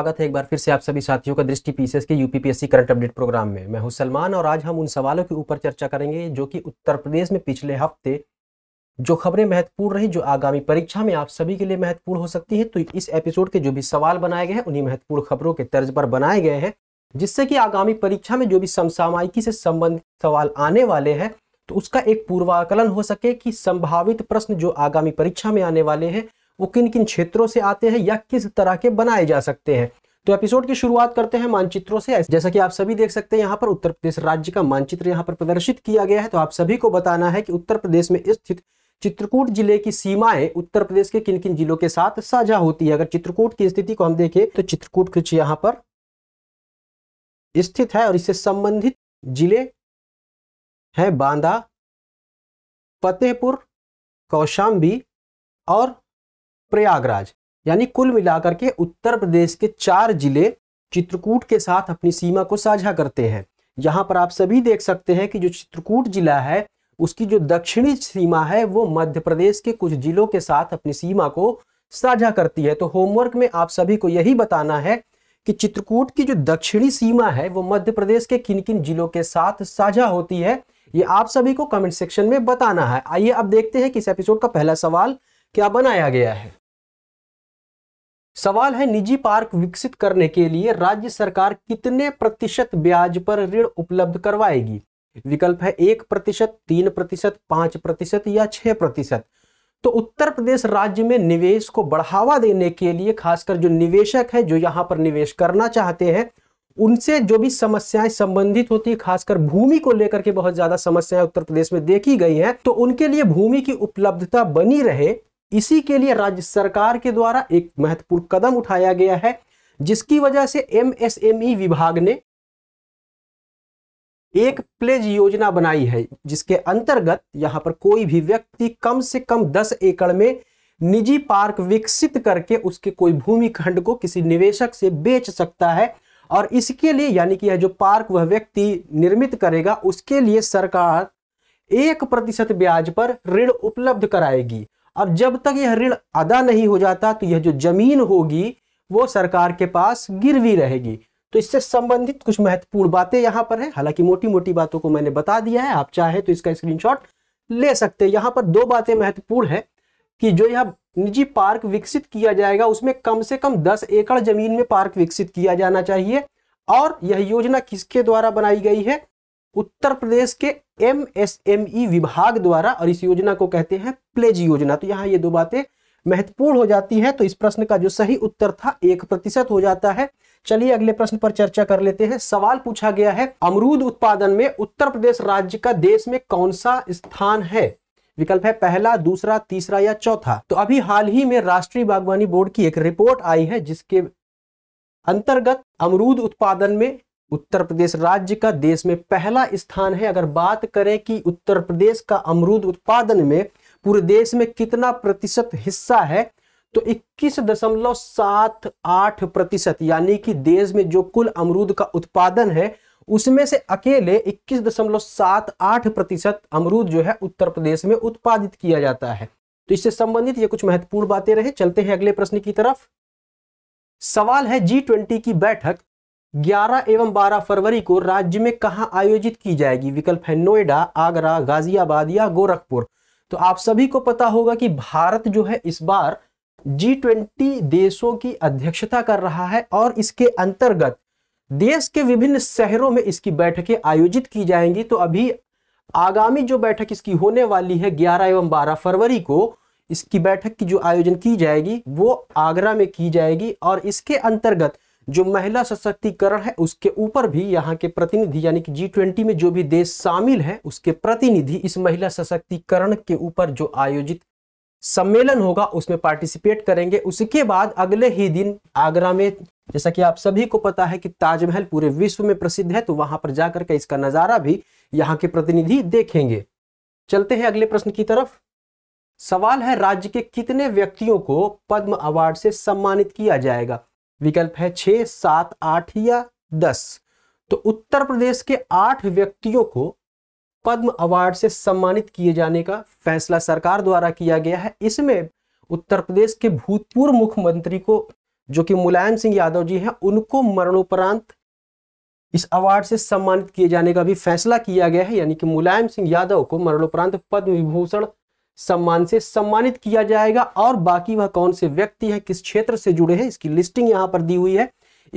स्वागत है एक बार फिर से आप सभी साथियों का दृष्टि पीसीएस के यूपीपीएससी करंट अपडेट प्रोग्राम में मैं हूं सलमान और आज हम उन सवालों के ऊपर चर्चा करेंगे जो कि उत्तर प्रदेश में पिछले हफ्ते जो खबरें महत्वपूर्ण रही जो आगामी परीक्षा में आप सभी के लिए महत्वपूर्ण हो सकती है तो इस एपिसोड के जो भी सवाल बनाए गए हैं उन्हीं महत्वपूर्ण खबरों के तर्ज पर बनाए गए हैं जिससे कि आगामी परीक्षा में जो भी समसामायिकी से संबंधित सवाल आने वाले हैं तो उसका एक पूर्वाकलन हो सके कि संभावित प्रश्न जो आगामी परीक्षा में आने वाले हैं वो किन किन क्षेत्रों से आते हैं या किस तरह के बनाए जा सकते हैं तो एपिसोड की शुरुआत करते हैं मानचित्रों से जैसा कि आप सभी देख सकते हैं यहाँ पर उत्तर प्रदेश राज्य का मानचित्र यहाँ पर प्रदर्शित किया गया है तो आप सभी को बताना है कि उत्तर प्रदेश में स्थित चित्रकूट जिले की सीमाएं उत्तर प्रदेश के किन किन जिलों के साथ साझा होती है अगर चित्रकूट की स्थिति को हम देखें तो चित्रकूट कुछ यहाँ पर स्थित है और इससे संबंधित जिले हैं बांदा फतेहपुर कौशाम्बी और प्रयागराज यानी कुल मिलाकर के उत्तर प्रदेश के चार जिले चित्रकूट के साथ अपनी सीमा को साझा करते हैं यहाँ पर आप सभी देख सकते हैं कि जो चित्रकूट जिला है उसकी जो दक्षिणी सीमा है वो मध्य प्रदेश के कुछ जिलों के साथ अपनी सीमा को साझा करती है तो होमवर्क में आप सभी को यही बताना है कि चित्रकूट की जो दक्षिणी सीमा है वो मध्य प्रदेश के किन किन जिलों के साथ साझा होती है ये आप सभी को कमेंट सेक्शन में बताना है आइए अब देखते हैं कि इस एपिसोड का पहला सवाल क्या बनाया गया है सवाल है निजी पार्क विकसित करने के लिए राज्य सरकार कितने प्रतिशत ब्याज पर ऋण उपलब्ध करवाएगी विकल्प है एक प्रतिशत तीन प्रतिशत पांच प्रतिशत या छह प्रतिशत तो उत्तर प्रदेश राज्य में निवेश को बढ़ावा देने के लिए खासकर जो निवेशक है जो यहां पर निवेश करना चाहते हैं उनसे जो भी समस्याएं संबंधित होती है खासकर भूमि को लेकर के बहुत ज्यादा समस्याएं उत्तर प्रदेश में देखी गई हैं तो उनके लिए भूमि की उपलब्धता बनी रहे इसी के लिए राज्य सरकार के द्वारा एक महत्वपूर्ण कदम उठाया गया है जिसकी वजह से एमएसएमई e विभाग ने एक प्लेज योजना बनाई है जिसके अंतर्गत यहां पर कोई भी व्यक्ति कम से कम दस एकड़ में निजी पार्क विकसित करके उसके कोई भूमि खंड को किसी निवेशक से बेच सकता है और इसके लिए यानी कि यह जो पार्क वह व्यक्ति निर्मित करेगा उसके लिए सरकार एक प्रतिशत ब्याज पर ऋण उपलब्ध कराएगी अब जब तक यह ऋण अदा नहीं हो जाता तो यह जो जमीन होगी वो सरकार के पास गिरवी रहेगी तो इससे संबंधित कुछ महत्वपूर्ण बातें यहाँ पर है हालांकि मोटी मोटी बातों को मैंने बता दिया है आप चाहे तो इसका स्क्रीनशॉट ले सकते हैं यहाँ पर दो बातें महत्वपूर्ण है कि जो यह निजी पार्क विकसित किया जाएगा उसमें कम से कम दस एकड़ जमीन में पार्क विकसित किया जाना चाहिए और यह योजना किसके द्वारा बनाई गई है उत्तर प्रदेश के एमएसएमई e विभाग द्वारा और इस योजना को कहते हैं प्लेज योजना तो यहां ये दो बातें महत्वपूर्ण हो जाती है तो इस प्रश्न का जो सही उत्तर था एक प्रतिशत हो जाता है चलिए अगले प्रश्न पर चर्चा कर लेते हैं सवाल पूछा गया है अमरूद उत्पादन में उत्तर प्रदेश राज्य का देश में कौन सा स्थान है विकल्प है पहला दूसरा तीसरा या चौथा तो अभी हाल ही में राष्ट्रीय बागवानी बोर्ड की एक रिपोर्ट आई है जिसके अंतर्गत अमरूद उत्पादन में उत्तर प्रदेश राज्य का देश में पहला स्थान है अगर बात करें कि उत्तर प्रदेश का अमरूद उत्पादन में पूरे देश में कितना प्रतिशत हिस्सा है तो इक्कीस दशमलव सात आठ प्रतिशत यानी कि देश में जो कुल अमरूद का उत्पादन है उसमें से अकेले इक्कीस दशमलव सात आठ प्रतिशत अमरूद जो है उत्तर प्रदेश में उत्पादित किया जाता है तो इससे संबंधित ये कुछ महत्वपूर्ण बातें रहे चलते हैं अगले प्रश्न की तरफ सवाल है जी ट्वेंटी की बैठक 11 एवं 12 फरवरी को राज्य में कहाँ आयोजित की जाएगी विकल्प है नोएडा आगरा गाजियाबाद या गोरखपुर तो आप सभी को पता होगा कि भारत जो है इस बार जी ट्वेंटी देशों की अध्यक्षता कर रहा है और इसके अंतर्गत देश के विभिन्न शहरों में इसकी बैठकें आयोजित की जाएंगी तो अभी आगामी जो बैठक इसकी होने वाली है 11 एवं 12 फरवरी को इसकी बैठक की जो आयोजन की जाएगी वो आगरा में की जाएगी और इसके अंतर्गत जो महिला सशक्तिकरण है उसके ऊपर भी यहाँ के प्रतिनिधि यानी कि जी ट्वेंटी में जो भी देश शामिल हैं उसके प्रतिनिधि इस महिला सशक्तिकरण के ऊपर जो आयोजित सम्मेलन होगा उसमें पार्टिसिपेट करेंगे उसके बाद अगले ही दिन आगरा में जैसा कि आप सभी को पता है कि ताजमहल पूरे विश्व में प्रसिद्ध है तो वहां पर जाकर के इसका नजारा भी यहाँ के प्रतिनिधि देखेंगे चलते हैं अगले प्रश्न की तरफ सवाल है राज्य के कितने व्यक्तियों को पद्म अवार्ड से सम्मानित किया जाएगा विकल्प है छ सात आठ या दस तो उत्तर प्रदेश के आठ व्यक्तियों को पद्म अवार्ड से सम्मानित किए जाने का फैसला सरकार द्वारा किया गया है इसमें उत्तर प्रदेश के भूतपूर्व मुख्यमंत्री को जो कि मुलायम सिंह यादव जी हैं उनको मरणोपरांत इस अवार्ड से सम्मानित किए जाने का भी फैसला किया गया है यानी कि मुलायम सिंह यादव को मरणोपरांत पद्म विभूषण सम्मान से सम्मानित किया जाएगा और बाकी वह कौन से व्यक्ति हैं किस क्षेत्र से जुड़े हैं इसकी लिस्टिंग यहाँ पर दी हुई है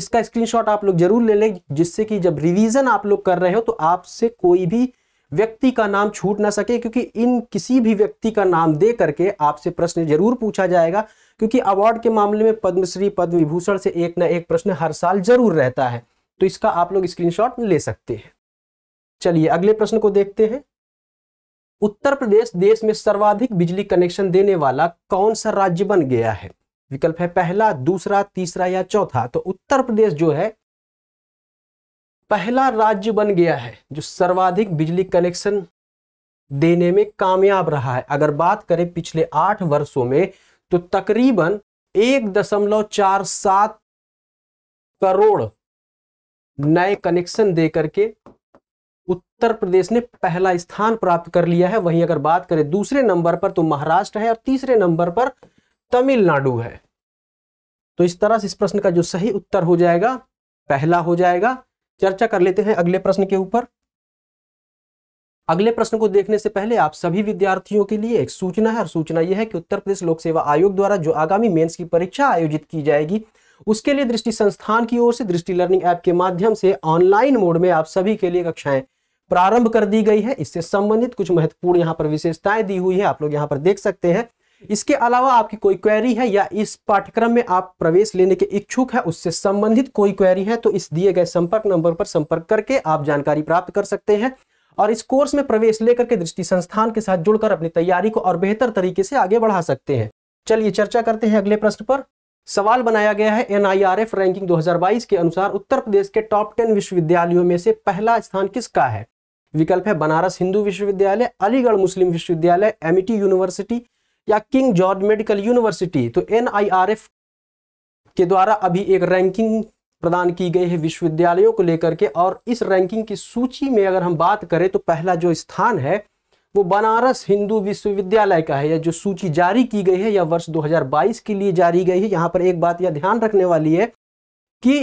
इसका स्क्रीनशॉट आप लोग जरूर ले लें जिससे कि जब रिवीजन आप लोग कर रहे हो तो आपसे कोई भी व्यक्ति का नाम छूट ना सके क्योंकि इन किसी भी व्यक्ति का नाम दे करके आपसे प्रश्न जरूर पूछा जाएगा क्योंकि अवार्ड के मामले में पद्मश्री पद्म विभूषण से एक ना एक प्रश्न हर साल जरूर रहता है तो इसका आप लोग स्क्रीनशॉट ले सकते हैं चलिए अगले प्रश्न को देखते हैं उत्तर प्रदेश देश में सर्वाधिक बिजली कनेक्शन देने वाला कौन सा राज्य बन गया है विकल्प है पहला दूसरा तीसरा या चौथा तो उत्तर प्रदेश जो है पहला राज्य बन गया है जो सर्वाधिक बिजली कनेक्शन देने में कामयाब रहा है अगर बात करें पिछले आठ वर्षों में तो तकरीबन एक दशमलव चार सात करोड़ नए कनेक्शन देकर के उत्तर प्रदेश ने पहला स्थान प्राप्त कर लिया है वहीं अगर बात करें दूसरे नंबर पर तो महाराष्ट्र है और तीसरे नंबर पर तमिलनाडु है तो इस तरह से इस प्रश्न का जो सही उत्तर हो जाएगा पहला हो जाएगा चर्चा कर लेते हैं अगले प्रश्न के ऊपर अगले प्रश्न को देखने से पहले आप सभी विद्यार्थियों के लिए एक सूचना है और सूचना यह है कि उत्तर प्रदेश लोक सेवा आयोग द्वारा जो आगामी मेंस की परीक्षा आयोजित की जाएगी उसके लिए दृष्टि संस्थान की ओर से दृष्टि लर्निंग ऐप के माध्यम से ऑनलाइन मोड में आप सभी के लिए कक्षाएं प्रारंभ कर दी गई है इससे संबंधित कुछ महत्वपूर्ण यहाँ पर विशेषताएं दी हुई है आप लोग यहाँ पर देख सकते हैं इसके अलावा आपकी कोई क्वेरी है या इस पाठ्यक्रम में आप प्रवेश लेने के इच्छुक है उससे संबंधित कोई क्वेरी है तो इस दिए गए संपर्क नंबर पर संपर्क करके आप जानकारी प्राप्त कर सकते हैं और इस कोर्स में प्रवेश लेकर के दृष्टि संस्थान के साथ जुड़कर अपनी तैयारी को और बेहतर तरीके से आगे बढ़ा सकते हैं चलिए चर्चा करते हैं अगले प्रश्न पर सवाल बनाया गया है एनआईआरएफ रैंकिंग 2022 के अनुसार उत्तर प्रदेश के टॉप 10 विश्वविद्यालयों में से पहला स्थान किसका है विकल्प है बनारस हिंदू विश्वविद्यालय अलीगढ़ मुस्लिम विश्वविद्यालय एमिटी यूनिवर्सिटी e या किंग जॉर्ज मेडिकल यूनिवर्सिटी तो एन के द्वारा अभी एक रैंकिंग प्रदान की गई है विश्वविद्यालयों को लेकर के और इस रैंकिंग की सूची में अगर हम बात करें तो पहला जो स्थान है वो बनारस हिंदू विश्वविद्यालय का है या जो सूची जारी की गई है या वर्ष 2022 के लिए जारी गई है यहाँ पर एक बात यह ध्यान रखने वाली है कि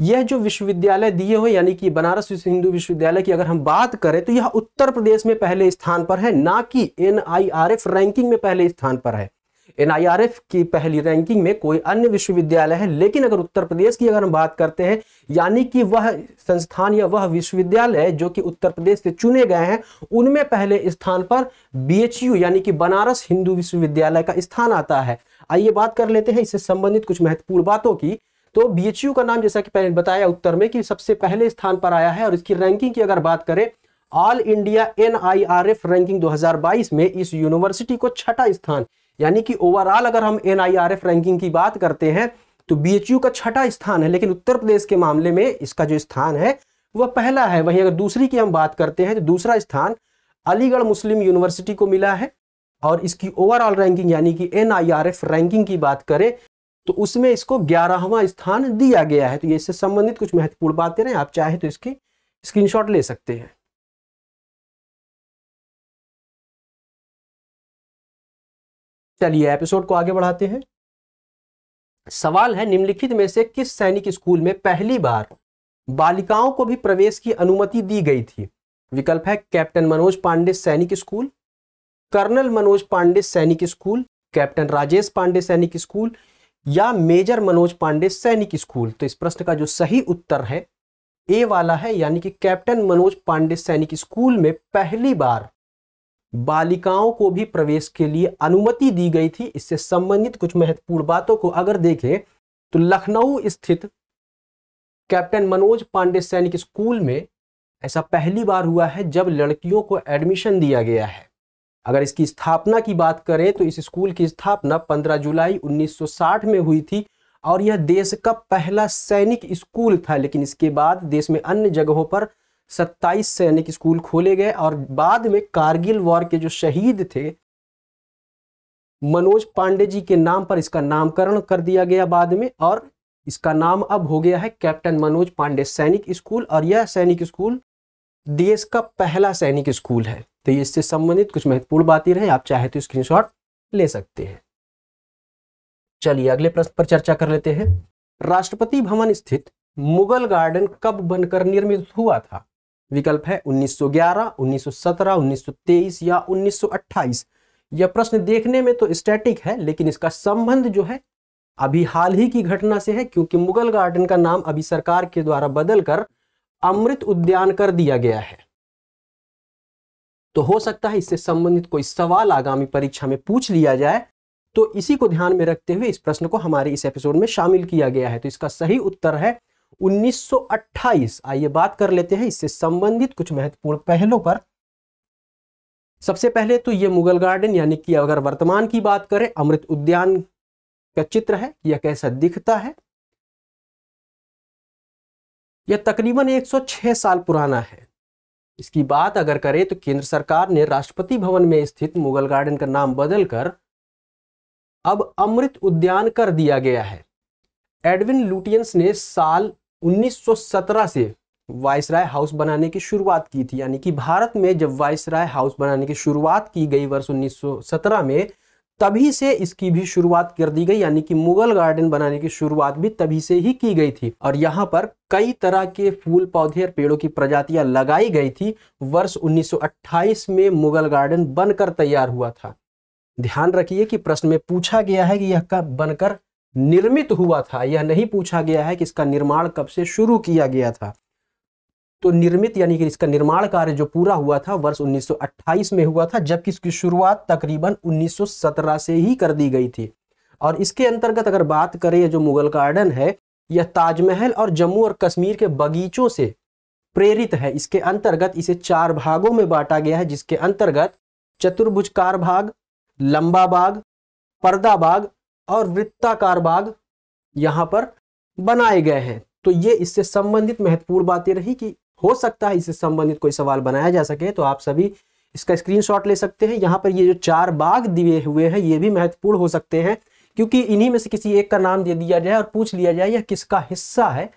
यह जो विश्वविद्यालय दिए हुए यानी कि बनारस हिंदू विश्वविद्यालय की अगर हम बात करें तो यह उत्तर प्रदेश में पहले स्थान पर है ना कि एन रैंकिंग में पहले स्थान पर है एन की पहली रैंकिंग में कोई अन्य विश्वविद्यालय है लेकिन अगर उत्तर प्रदेश की अगर हम बात करते हैं यानी कि वह संस्थान या वह विश्वविद्यालय जो कि उत्तर प्रदेश से चुने गए हैं उनमें पहले स्थान पर बी यानी कि बनारस हिंदू विश्वविद्यालय का स्थान आता है आइए बात कर लेते हैं इससे संबंधित कुछ महत्वपूर्ण बातों की तो बीएचयू का नाम जैसा कि पहले बताया उत्तर में कि सबसे पहले स्थान पर आया है और इसकी रैंकिंग की अगर बात करें ऑल इंडिया एन रैंकिंग 2022 में इस यूनिवर्सिटी को छठा स्थान यानी कि ओवरऑल अगर हम एन रैंकिंग की बात करते हैं तो बी का छठा स्थान है लेकिन उत्तर प्रदेश के मामले में इसका जो स्थान है वह पहला है वहीं अगर दूसरी की हम बात करते हैं तो दूसरा स्थान अलीगढ़ मुस्लिम यूनिवर्सिटी को मिला है और इसकी ओवरऑल रैंकिंग यानी कि एन रैंकिंग की बात करें तो उसमें इसको ग्यारहवा स्थान दिया गया है तो ये इससे संबंधित कुछ महत्वपूर्ण बातें रहे आप चाहे तो इसकी स्क्रीनशॉट ले सकते हैं चलिए एपिसोड को आगे बढ़ाते हैं सवाल है निम्नलिखित में से किस सैनिक स्कूल में पहली बार बालिकाओं को भी प्रवेश की अनुमति दी गई थी विकल्प है कैप्टन मनोज पांडे सैनिक स्कूल कर्नल मनोज पांडे सैनिक स्कूल कैप्टन राजेश पांडे सैनिक स्कूल या मेजर मनोज पांडे सैनिक स्कूल तो इस प्रश्न का जो सही उत्तर है ए वाला है यानी कि कैप्टन मनोज पांडे सैनिक स्कूल में पहली बार बालिकाओं को भी प्रवेश के लिए अनुमति दी गई थी इससे संबंधित कुछ महत्वपूर्ण बातों को अगर देखें तो लखनऊ स्थित कैप्टन मनोज पांडे सैनिक स्कूल में ऐसा पहली बार हुआ है जब लड़कियों को एडमिशन दिया गया है अगर इसकी स्थापना की बात करें तो इस स्कूल की स्थापना 15 जुलाई 1960 में हुई थी और यह देश का पहला सैनिक स्कूल था लेकिन इसके बाद देश में अन्य जगहों पर 27 सैनिक स्कूल खोले गए और बाद में कारगिल वॉर के जो शहीद थे मनोज पांडे जी के नाम पर इसका नामकरण कर दिया गया बाद में और इसका नाम अब हो गया है कैप्टन मनोज पांडे सैनिक स्कूल और यह सैनिक स्कूल देश का पहला सैनिक स्कूल है तो इससे संबंधित कुछ महत्वपूर्ण बातें रहे आप चाहे तो स्क्रीनशॉट ले सकते हैं चलिए अगले प्रश्न पर चर्चा कर लेते हैं राष्ट्रपति भवन स्थित मुगल गार्डन कब बनकर निर्मित हुआ था विकल्प है 1911, 1917, 1923 या 1928। यह प्रश्न देखने में तो स्टैटिक है लेकिन इसका संबंध जो है अभी हाल ही की घटना से है क्योंकि मुगल गार्डन का नाम अभी सरकार के द्वारा बदलकर अमृत उद्यान कर दिया गया है तो हो सकता है इससे संबंधित कोई सवाल आगामी परीक्षा में पूछ लिया जाए तो इसी को ध्यान में रखते हुए इस प्रश्न को हमारे इस एपिसोड में शामिल किया गया है तो इसका सही उत्तर है 1928 आइए बात कर लेते हैं इससे संबंधित कुछ महत्वपूर्ण पहलों पर सबसे पहले तो ये मुगल गार्डन यानी कि अगर वर्तमान की बात करें अमृत उद्यान का चित्र है यह कैसा दिखता है यह तकरीबन 106 साल पुराना है इसकी बात अगर करें तो केंद्र सरकार ने राष्ट्रपति भवन में स्थित मुगल गार्डन का नाम बदलकर अब अमृत उद्यान कर दिया गया है एडविन लुटियंस ने साल 1917 से वायसराय हाउस बनाने की शुरुआत की थी यानी कि भारत में जब वायसराय हाउस बनाने की शुरुआत की गई वर्ष 1917 में तभी से इसकी भी शुरुआत कर दी गई यानी कि मुगल गार्डन बनाने की शुरुआत भी तभी से ही की गई थी और यहाँ पर कई तरह के फूल पौधे और पेड़ों की प्रजातियां लगाई गई थी वर्ष 1928 में मुगल गार्डन बनकर तैयार हुआ था ध्यान रखिए कि प्रश्न में पूछा गया है कि यह कब बनकर निर्मित हुआ था यह नहीं पूछा गया है कि इसका निर्माण कब से शुरू किया गया था तो निर्मित यानी कि इसका निर्माण कार्य जो पूरा हुआ था वर्ष 1928 में हुआ था जबकि इसकी शुरुआत तकरीबन 1917 से ही कर दी गई थी और इसके अंतर्गत अगर बात करें जो मुगल गार्डन है यह ताजमहल और जम्मू और कश्मीर के बगीचों से प्रेरित है इसके अंतर्गत इसे चार भागों में बांटा गया है जिसके अंतर्गत चतुर्भुजकार भाग लंबा बाग पर्दा बाग और वृत्ताकार बाग यहाँ पर बनाए गए हैं तो ये इससे संबंधित महत्वपूर्ण बातें रही कि हो सकता है इससे संबंधित कोई सवाल बनाया जा सके तो आप सभी इसका स्क्रीनशॉट ले सकते हैं यहाँ पर ये जो चार बाघ दिए हुए हैं ये भी महत्वपूर्ण हो सकते हैं क्योंकि इन्हीं में से किसी एक का नाम दे दिया जाए और पूछ लिया जाए यह किसका हिस्सा है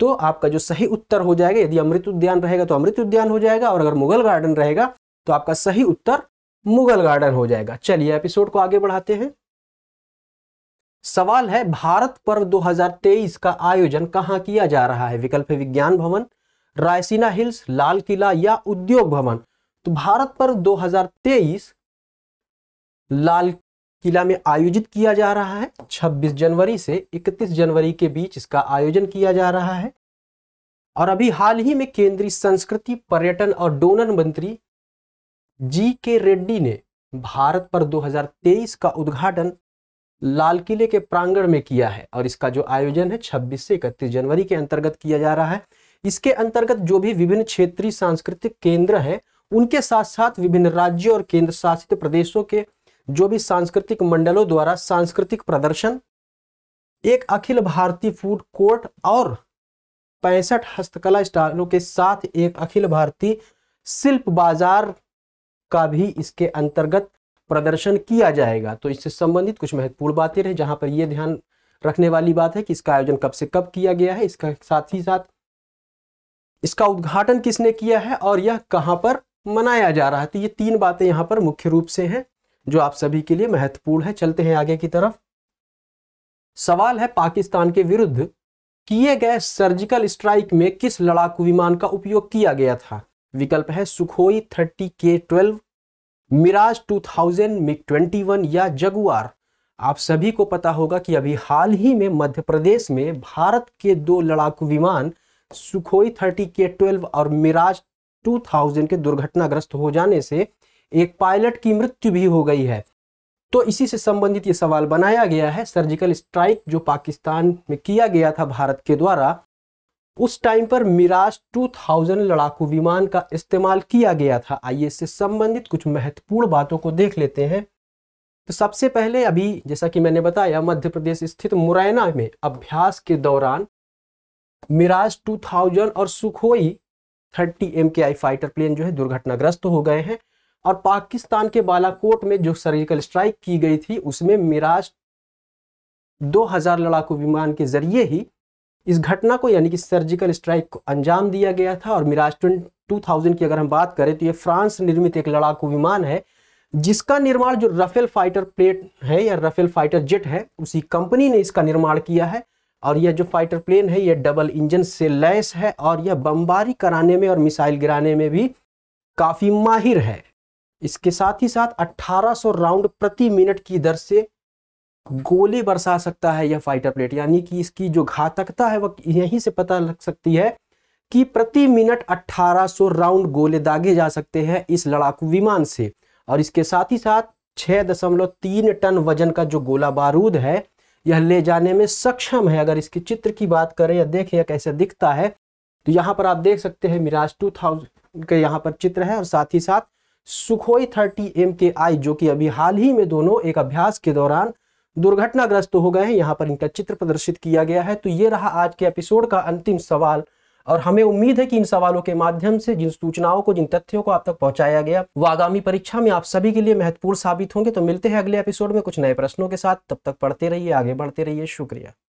तो आपका जो सही उत्तर हो जाएगा यदि अमृत उद्यान रहेगा तो अमृत उद्यान हो जाएगा और अगर मुगल गार्डन रहेगा तो आपका सही उत्तर मुगल गार्डन हो जाएगा चलिए एपिसोड को आगे बढ़ाते हैं सवाल है भारत पर्व 2023 का आयोजन कहाँ किया जा रहा है विकल्प है विज्ञान भवन रायसीना हिल्स लाल किला या उद्योग भवन तो भारत पर 2023 लाल किला में आयोजित किया जा रहा है 26 जनवरी से 31 जनवरी के बीच इसका आयोजन किया जा रहा है और अभी हाल ही में केंद्रीय संस्कृति पर्यटन और डोनर मंत्री जी के रेड्डी ने भारत पर 2023 का उद्घाटन लाल किले के प्रांगण में किया है और इसका जो आयोजन है 26 से 31 जनवरी के अंतर्गत किया जा रहा है इसके अंतर्गत जो भी विभिन्न क्षेत्रीय सांस्कृतिक केंद्र हैं उनके साथ साथ विभिन्न राज्यों और केंद्र शासित प्रदेशों के जो भी सांस्कृतिक मंडलों द्वारा सांस्कृतिक प्रदर्शन एक अखिल भारतीय फूड कोर्ट और पैंसठ हस्तकला स्टालों के साथ एक अखिल भारतीय शिल्प बाजार का भी इसके अंतर्गत प्रदर्शन किया जाएगा तो इससे संबंधित कुछ महत्वपूर्ण बातें रहे जहां पर यह ध्यान रखने वाली बात है कि इसका आयोजन कब से कब किया गया है इसका साथ ही साथ इसका उद्घाटन किसने किया है और यह कहाँ पर मनाया जा रहा है तो ये तीन बातें यहाँ पर मुख्य रूप से हैं जो आप सभी के लिए महत्वपूर्ण है चलते हैं आगे की तरफ सवाल है पाकिस्तान के विरुद्ध किए गए सर्जिकल स्ट्राइक में किस लड़ाकू विमान का उपयोग किया गया था विकल्प है सुखोई थर्टी के twelve Mirage two thousand MiG twenty one या जगुआर आप सभी को पता होगा कि अभी हाल ही में मध्य प्रदेश में भारत के दो लड़ाकू विमान सुखोई थर्टी के ट्वेल्व और मिराज 2000 के दुर्घटनाग्रस्त हो जाने से एक पायलट की मृत्यु भी हो गई है तो इसी से संबंधित ये सवाल बनाया गया है सर्जिकल स्ट्राइक जो पाकिस्तान में किया गया था भारत के द्वारा उस टाइम पर मिराज 2000 लड़ाकू विमान का इस्तेमाल किया गया था आइए इससे संबंधित कुछ महत्वपूर्ण बातों को देख लेते हैं तो सबसे पहले अभी जैसा कि मैंने बताया मध्य प्रदेश स्थित मुरैना में अभ्यास के दौरान मिराज 2000 और सुखोई 30 एम के आई फाइटर प्लेन जो है दुर्घटनाग्रस्त हो गए हैं और पाकिस्तान के बालाकोट में जो सर्जिकल स्ट्राइक की गई थी उसमें मिराज 2000 लड़ाकू विमान के जरिए ही इस घटना को यानी कि सर्जिकल स्ट्राइक को अंजाम दिया गया था और मिराज टू थाउजेंड की अगर हम बात करें तो ये फ्रांस निर्मित एक लड़ाकू विमान है जिसका निर्माण जो रफेल फाइटर प्लेट है या रफेल फाइटर जेट है उसी कंपनी ने इसका निर्माण किया है और यह जो फाइटर प्लेन है यह डबल इंजन से लैस है और यह बमबारी कराने में और मिसाइल गिराने में भी काफ़ी माहिर है इसके साथ ही साथ 1800 राउंड प्रति मिनट की दर से गोले बरसा सकता है यह फाइटर प्लेट यानी कि इसकी जो घातकता है वह यहीं से पता लग सकती है कि प्रति मिनट 1800 राउंड गोले दागे जा सकते हैं इस लड़ाकू विमान से और इसके साथ ही साथ 6.3 टन वजन का जो गोला बारूद है यह ले जाने में सक्षम है अगर इसके चित्र की बात करें या देखें या कैसे दिखता है तो यहाँ पर आप देख सकते हैं मिराज टू थाउजेंड के यहाँ पर चित्र है और साथ ही साथ सुखोई थर्टी एम के आई जो कि अभी हाल ही में दोनों एक अभ्यास के दौरान दुर्घटनाग्रस्त हो गए हैं यहाँ पर इनका चित्र प्रदर्शित किया गया है तो ये रहा आज के एपिसोड का अंतिम सवाल और हमें उम्मीद है कि इन सवालों के माध्यम से जिन सूचनाओं को जिन तथ्यों को आप तक पहुंचाया गया वो आगामी परीक्षा में आप सभी के लिए महत्वपूर्ण साबित होंगे तो मिलते हैं अगले एपिसोड में कुछ नए प्रश्नों के साथ तब तक पढ़ते रहिए आगे बढ़ते रहिए शुक्रिया